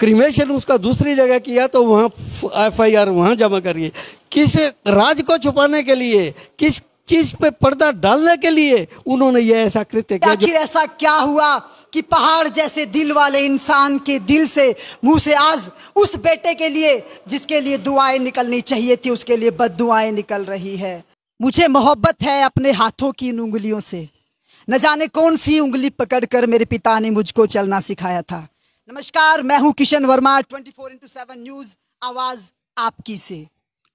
cremation उसका दूसरी जगह किया तो वहाँ एफ आई आर वहाँ जमा करिए किस राज को छुपाने के लिए किस चीज पे पर्दा डालने के लिए उन्होंने ये ऐसा कृत्य किया आखिर ऐसा क्या हुआ कि पहाड़ जैसे दिल वाले इंसान के दिल से मुंह से आज उस बेटे के लिए जिसके लिए दुआएं निकलनी चाहिए थी उसके लिए बद दुआएं निकल रही है मुझे मोहब्बत है अपने हाथों की इन उंगलियों से न जाने कौन सी उंगली पकड़कर मेरे पिता ने मुझको चलना सिखाया था नमस्कार मैं हूं Kishan Varma 24 four into seven news आवाज आपकी से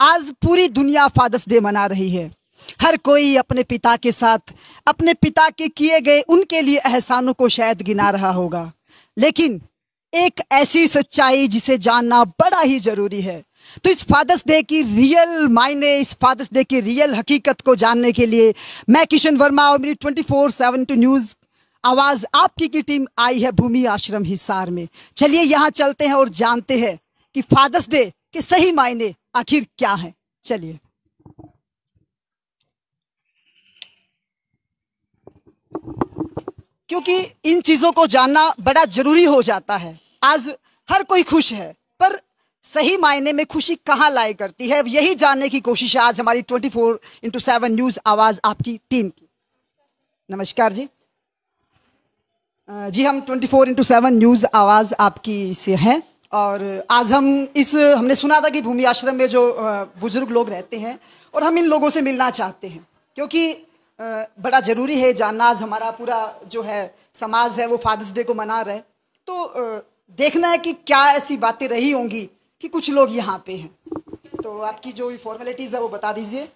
आज पूरी दुनिया फादर्स डे मना रही है हर कोई अपने पिता के साथ अपने पिता के किए गए उनके लिए एहसानों को शायद गिना रहा होगा लेकिन एक ऐसी सच्चाई जिसे जानना बड़ा ही जरूरी है तो इस फादर्स डे की रियल मायने इस फादर्स डे की रियल हकीकत को जानने के लिए मैं किशन वर्मा और मेरी twenty four seven to news आवाज आपकी की टीम आई है भूमि आश्रम हिसार में चलिए यहाँ चलते हैं और जानते हैं कि फादर्स डे के सही मायने आखिर क्या है चलिए क्योंकि इन चीजों को जानना बड़ा जरूरी हो जाता है आज हर कोई खुश है पर सही मायने में खुशी कहाँ लाई करती है यही जानने की कोशिश है आज हमारी 24 फोर इंटू सेवन न्यूज आवाज आपकी टीम की नमस्कार जी जी हम 24 फोर इंटू सेवन न्यूज़ आवाज़ आपकी से हैं और आज हम इस हमने सुना था कि भूमि आश्रम में जो बुज़ुर्ग लोग रहते हैं और हम इन लोगों से मिलना चाहते हैं क्योंकि बड़ा ज़रूरी है जानना आज हमारा पूरा जो है समाज है वो फादर्स डे को मना रहे तो देखना है कि क्या ऐसी बातें रही होंगी कि कुछ लोग यहाँ पे हैं तो आपकी जो फॉर्मेलिटीज़ है वो बता दीजिए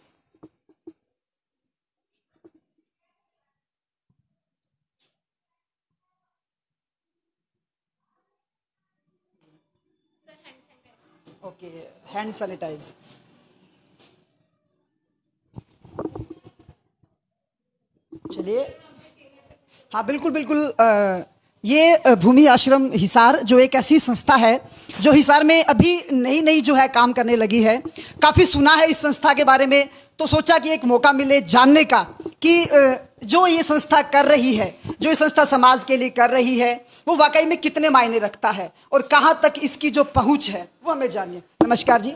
के हैंड सैनिटाइज चलिए हाँ बिल्कुल बिल्कुल आ, ये भूमि आश्रम हिसार जो एक ऐसी संस्था है जो हिसार में अभी नई नई जो है काम करने लगी है काफ़ी सुना है इस संस्था के बारे में तो सोचा कि एक मौका मिले जानने का कि जो ये संस्था कर रही है जो ये संस्था समाज के लिए कर रही है वो वाकई में कितने मायने रखता है और कहाँ तक इसकी जो पहुँच है वो हमें जानिए नमस्कार जी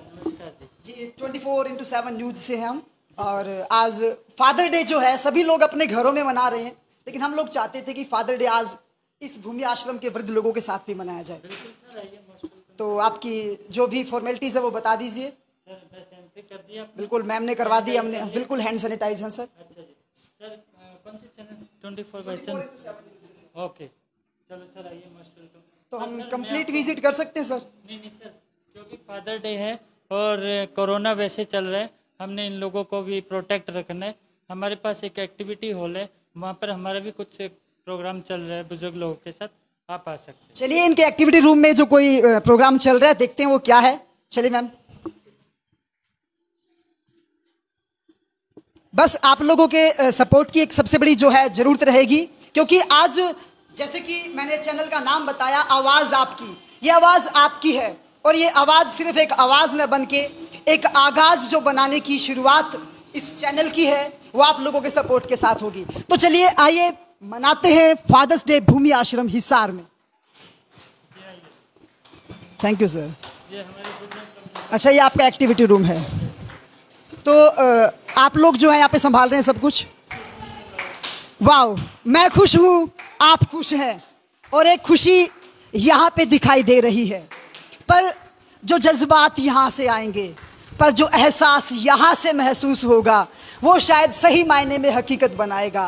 जी twenty four into seven news से हैं हम और आज फादर डे जो है सभी लोग अपने घरों में मना रहे हैं लेकिन हम लोग चाहते थे कि फादर डे आज इस भूमि आश्रम के वृद्ध लोगों के साथ भी मनाया जाए तो आपकी जो भी फॉर्मेलिटीज है वो बता दीजिए बिल्कुल मैम ने करवा दी हमने बिल्कुल हैंड सैनिटाइज हैं अच्छा सर ओके चलो सर आइए तो हम अच्छा, कंप्लीट विजिट कर सकते हैं सर नहीं नहीं सर फादर डे है और कोरोना वैसे चल रहा है हमने इन लोगों को भी प्रोटेक्ट रखना है हमारे पास एक एक्टिविटी हॉल है वहाँ पर हमारा भी कुछ प्रोग्राम चल रहा है बुजुर्ग लोगों के साथ आप आ सकते हैं चलिए इनके एक्टिविटी रूम में जो कोई प्रोग्राम चल रहा है देखते हैं वो क्या है चलिए मैम बस आप लोगों के सपोर्ट की एक सबसे बड़ी जो है जरूरत रहेगी क्योंकि आज जैसे कि मैंने चैनल का नाम बताया आवाज आपकी ये आवाज आपकी है और ये आवाज़ सिर्फ एक आवाज़ न बन के एक आगाज़ जो बनाने की शुरुआत इस चैनल की है वो आप लोगों के सपोर्ट के साथ होगी तो चलिए आइए मनाते हैं फादर्स डे भूमि आश्रम हिसार में थैंक यू सर अच्छा ये आपका एक्टिविटी रूम है तो आप लोग जो है यहाँ पे संभाल रहे हैं सब कुछ वाओ मैं खुश हूँ आप खुश हैं और एक खुशी यहाँ पे दिखाई दे रही है पर जो जज्बात यहाँ से आएंगे पर जो एहसास यहाँ से महसूस होगा वो शायद सही मायने में हकीकत बनाएगा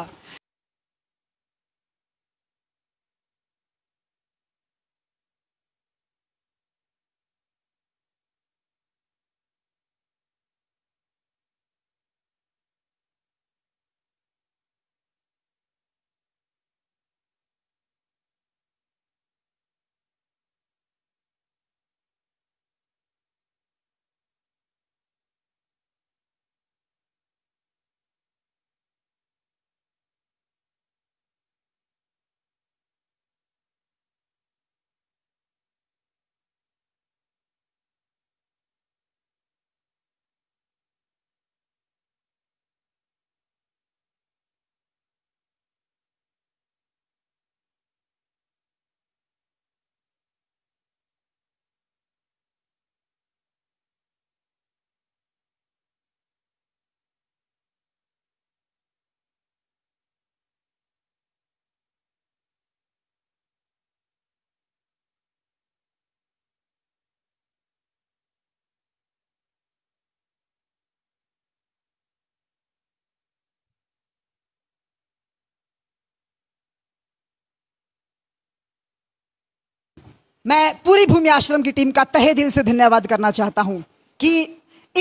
मैं पूरी भूमि आश्रम की टीम का तहे दिल से धन्यवाद करना चाहता हूं कि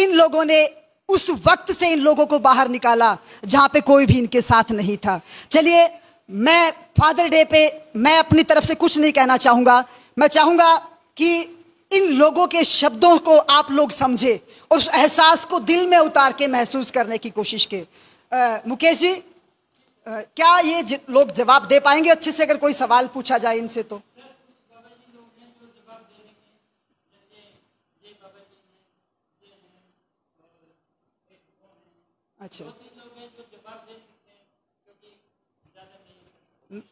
इन लोगों ने उस वक्त से इन लोगों को बाहर निकाला जहां पे कोई भी इनके साथ नहीं था चलिए मैं फादर डे पे मैं अपनी तरफ से कुछ नहीं कहना चाहूंगा मैं चाहूंगा कि इन लोगों के शब्दों को आप लोग समझे उस एहसास को दिल में उतार के महसूस करने की कोशिश के आ, मुकेश जी आ, क्या ये लोग जवाब दे पाएंगे अच्छे से अगर कोई सवाल पूछा जाए इनसे तो अच्छा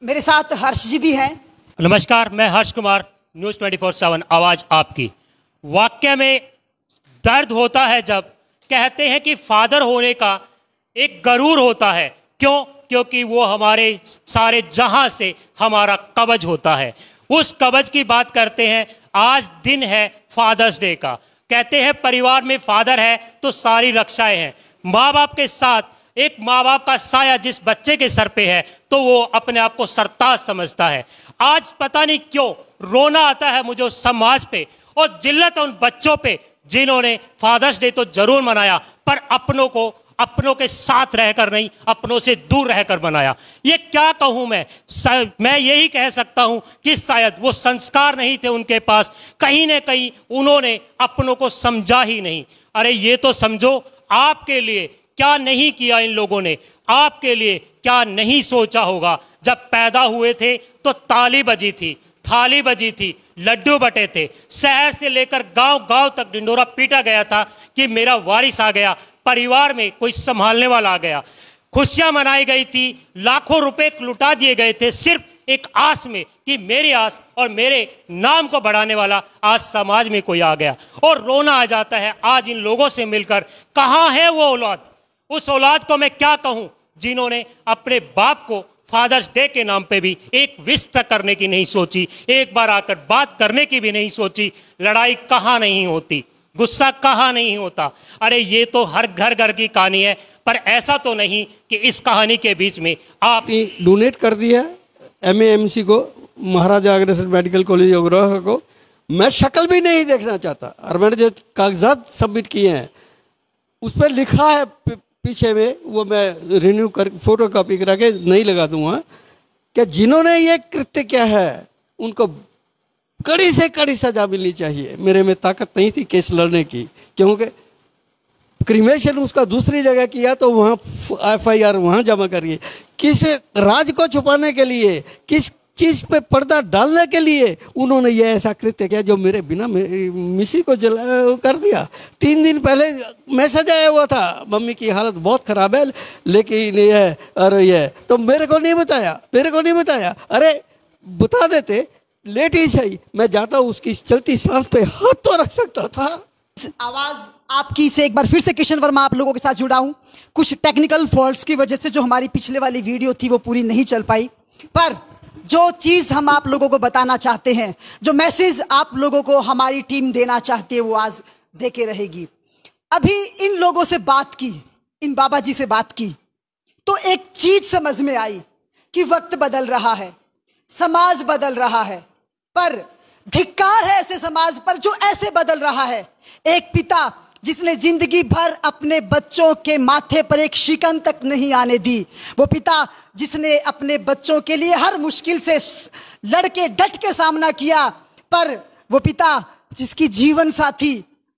मेरे साथ हर्ष जी भी हैं नमस्कार मैं Harsh Kumar news twenty four seven आवाज आपकी वाक्य में दर्द होता है जब कहते हैं कि फादर होने का एक गरूर होता है क्यों क्योंकि वो हमारे सारे जहां से हमारा कबज होता है उस कबज की बात करते हैं आज दिन है फादर्स डे का कहते हैं परिवार में फादर है तो सारी रक्षाएं हैं माँ बाप के साथ एक माँ बाप का साया जिस बच्चे के सर पे है तो वो अपने आप को सरताज समझता है आज पता नहीं क्यों रोना आता है मुझे उस समाज पे और जिल्लत उन बच्चों पे जिन्होंने फादर्स डे तो जरूर मनाया पर अपनों को अपनों के साथ रहकर नहीं अपनों से दूर रहकर बनाया ये क्या कहूँ मैं मैं यही कह सकता हूँ कि शायद वो संस्कार नहीं थे उनके पास कहीं ना कहीं उन्होंने अपनों को समझा ही नहीं अरे ये तो समझो आपके लिए क्या नहीं किया इन लोगों ने आपके लिए क्या नहीं सोचा होगा जब पैदा हुए थे तो ताली बजी थी थाली बजी थी लड्डू बटे थे शहर से लेकर गांव गांव तक डिंडोरा पीटा गया था कि मेरा वारिस आ गया परिवार में कोई संभालने वाला आ गया खुशियां मनाई गई थी लाखों रुपए लुटा दिए गए थे सिर्फ एक आस में कि मेरी आस और मेरे नाम को बढ़ाने वाला आज समाज में कोई आ गया और रोना आ जाता है आज इन लोगों से मिलकर कहाँ है वो औलाद उस औलाद को मैं क्या कहूँ जिन्होंने अपने बाप को फादर्स डे के नाम पे भी एक विस्त करने की नहीं सोची एक बार आकर बात करने की भी नहीं सोची लड़ाई कहाँ नहीं होती गुस्सा कहाँ नहीं होता अरे ये तो हर घर घर की कहानी है पर ऐसा तो नहीं कि इस कहानी के बीच में आप डोनेट कर दिया एम एम सी को महाराजा अग्रसर मेडिकल कॉलेज अग्रोहा को मैं शक्ल भी नहीं देखना चाहता और मैंने जो कागजात सबमिट किए हैं उस पर लिखा है पीछे में वो मैं रिन्यू कर फोटो कापी करा के नहीं लगा दूंगा कि जिन्होंने ये कृत्य किया है उनको कड़ी से कड़ी सजा मिलनी चाहिए मेरे में ताकत नहीं थी केस लड़ने की क्योंकि क्रिमेशन उसका दूसरी जगह किया तो वहाँ एफ आई आर वहाँ जमा करिए किस राज को छुपाने के लिए किस चीज पे पर्दा डालने के लिए उन्होंने ये ऐसा कृत्य किया जो मेरे बिना मिसी को जला कर दिया तीन दिन पहले मैसेज आया हुआ था मम्मी की हालत बहुत ख़राब है लेकिन ये अरे ये तो मेरे को नहीं बताया मेरे को नहीं बताया अरे बता देते लेट ही सही मैं जाता हूँ उसकी चलती सांस पे हाथ तो रख सकता था आवाज आपकी से एक बार फिर से किशन वर्मा आप लोगों के साथ जुड़ा हूं कुछ टेक्निकल फॉल्ट्स की वजह से जो हमारी पिछले वाली वीडियो थी वो पूरी नहीं चल पाई पर जो चीज़ हम आप लोगों को बताना चाहते हैं जो मैसेज आप लोगों को हमारी टीम देना चाहती है वो आज दे के रहेगी अभी इन लोगों से बात की इन बाबा जी से बात की तो एक चीज समझ में आई कि वक्त बदल रहा है समाज बदल रहा है पर धिक्कार है ऐसे समाज पर जो ऐसे बदल रहा है एक पिता जिसने जिंदगी भर अपने बच्चों के माथे पर एक शिकन तक नहीं आने दी वो पिता जिसने अपने बच्चों के लिए हर मुश्किल से लड़के डट के सामना किया पर वो पिता जिसकी जीवन साथी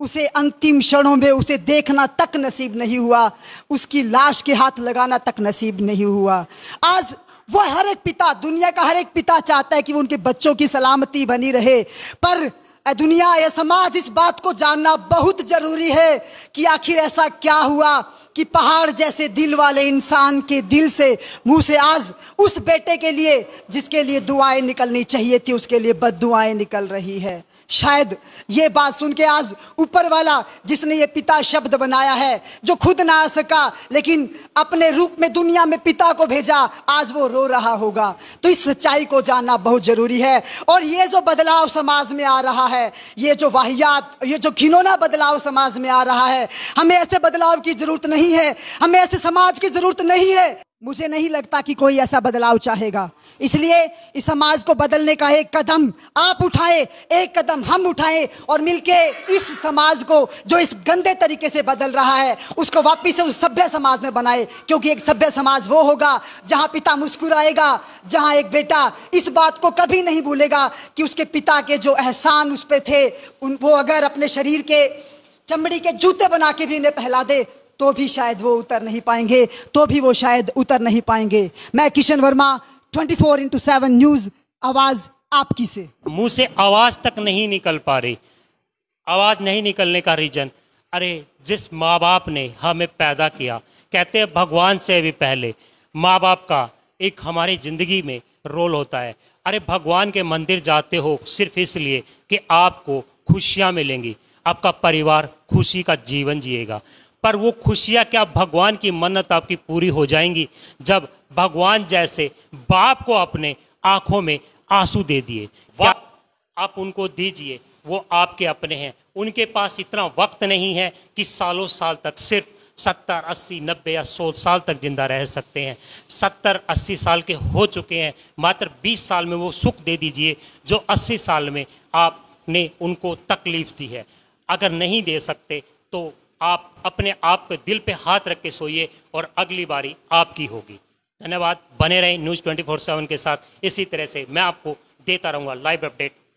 उसे अंतिम क्षणों में उसे देखना तक नसीब नहीं हुआ उसकी लाश के हाथ लगाना तक नसीब नहीं हुआ आज वह हर एक पिता दुनिया का हर एक पिता चाहता है कि वो उनके बच्चों की सलामती बनी रहे पर दुनिया या समाज इस बात को जानना बहुत जरूरी है कि आखिर ऐसा क्या हुआ कि पहाड़ जैसे दिल वाले इंसान के दिल से मुंह से आज उस बेटे के लिए जिसके लिए दुआएं निकलनी चाहिए थी उसके लिए बद निकल रही है शायद ये बात सुन के आज ऊपर वाला जिसने ये पिता शब्द बनाया है जो खुद ना आ सका लेकिन अपने रूप में दुनिया में पिता को भेजा आज वो रो रहा होगा तो इस सच्चाई को जानना बहुत जरूरी है और ये जो बदलाव समाज में आ रहा है ये जो वाहियात ये जो घिनौना बदलाव समाज में आ रहा है हमें ऐसे बदलाव की जरूरत नहीं है हमें ऐसे समाज की जरूरत नहीं है मुझे नहीं लगता कि कोई ऐसा बदलाव चाहेगा इसलिए इस समाज को बदलने का एक कदम आप उठाए एक कदम हम उठाएं और मिलके इस समाज को जो इस गंदे तरीके से बदल रहा है उसको वापिस से उस सभ्य समाज में बनाए क्योंकि एक सभ्य समाज वो होगा जहाँ पिता मुस्कुराएगा जहाँ एक बेटा इस बात को कभी नहीं भूलेगा कि उसके पिता के जो एहसान उस पर थे उन वो अगर अपने शरीर के चमड़ी के जूते बना के भी इन्हें पहला दे तो भी शायद वो उतर नहीं पाएंगे तो भी वो शायद उतर नहीं पाएंगे मैं Kishan Varma 24 into seven news आवाज आपकी से मुंह से आवाज तक नहीं निकल पा रही आवाज नहीं निकलने का रीजन अरे जिस माँ बाप ने हमें पैदा किया कहते हैं भगवान से भी पहले माँ बाप का एक हमारी ज़िंदगी में रोल होता है अरे भगवान के मंदिर जाते हो सिर्फ इसलिए कि आपको खुशियाँ मिलेंगी आपका परिवार खुशी का जीवन जिएगा पर वो खुशियाँ क्या भगवान की मन्नत आपकी पूरी हो जाएंगी जब भगवान जैसे बाप को अपने आँखों में आंसू दे दिए वक्त आप उनको दीजिए वो आपके अपने हैं उनके पास इतना वक्त नहीं है कि सालों साल तक सिर्फ सत्तर अस्सी नब्बे या सौ साल तक जिंदा रह सकते हैं सत्तर अस्सी साल के हो चुके हैं मात्र बीस साल में वो सुख दे दीजिए जो अस्सी साल में आपने उनको तकलीफ दी है अगर नहीं दे सकते तो आप अपने आप को दिल पे हाथ रख के सोइए और अगली बारी आपकी होगी धन्यवाद बने रहें न्यूज़ ट्वेंटी फोर सेवन के साथ इसी तरह से मैं आपको देता रहूँगा लाइव अपडेट